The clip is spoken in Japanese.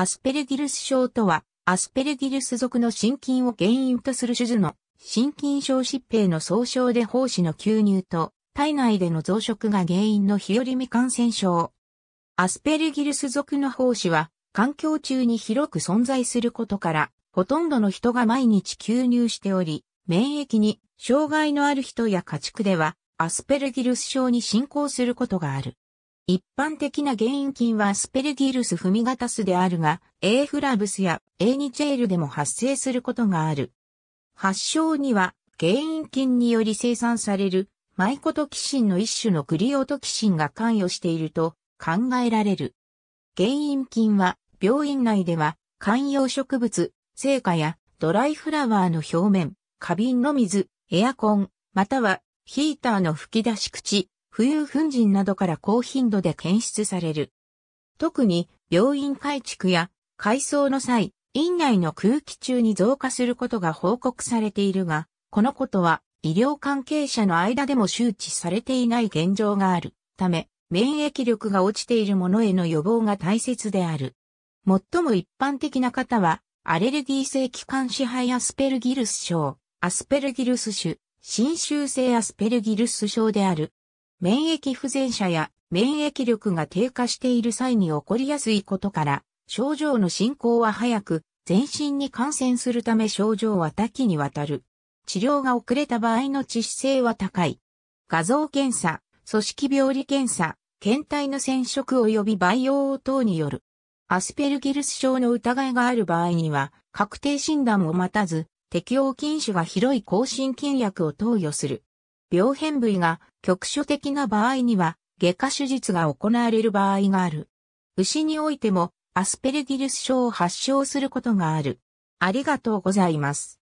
アスペルギルス症とは、アスペルギルス属の心筋を原因とする種々の心筋症疾病の総称で胞子の吸入と体内での増殖が原因の日和未感染症。アスペルギルス属の胞子は環境中に広く存在することから、ほとんどの人が毎日吸入しており、免疫に障害のある人や家畜ではアスペルギルス症に進行することがある。一般的な原因菌はスペルギルスフミガタスであるが、エーフラブスやエーニチェールでも発生することがある。発症には原因菌により生産されるマイコトキシンの一種のクリオトキシンが関与していると考えられる。原因菌は病院内では観葉植物、生花やドライフラワーの表面、花瓶の水、エアコン、またはヒーターの吹き出し口、浮遊粉塵などから高頻度で検出される。特に病院改築や改装の際、院内の空気中に増加することが報告されているが、このことは医療関係者の間でも周知されていない現状があるため、免疫力が落ちているものへの予防が大切である。最も一般的な方は、アレルギー性気管支配アスペルギルス症、アスペルギルス種、侵襲性アスペルギルス症である。免疫不全者や免疫力が低下している際に起こりやすいことから、症状の進行は早く、全身に感染するため症状は多岐にわたる。治療が遅れた場合の致死性は高い。画像検査、組織病理検査、検体の染色及び培養等による。アスペルギルス症の疑いがある場合には、確定診断を待たず、適応禁止が広い抗新菌薬を投与する。病変部位が局所的な場合には外科手術が行われる場合がある。牛においてもアスペルギルス症を発症することがある。ありがとうございます。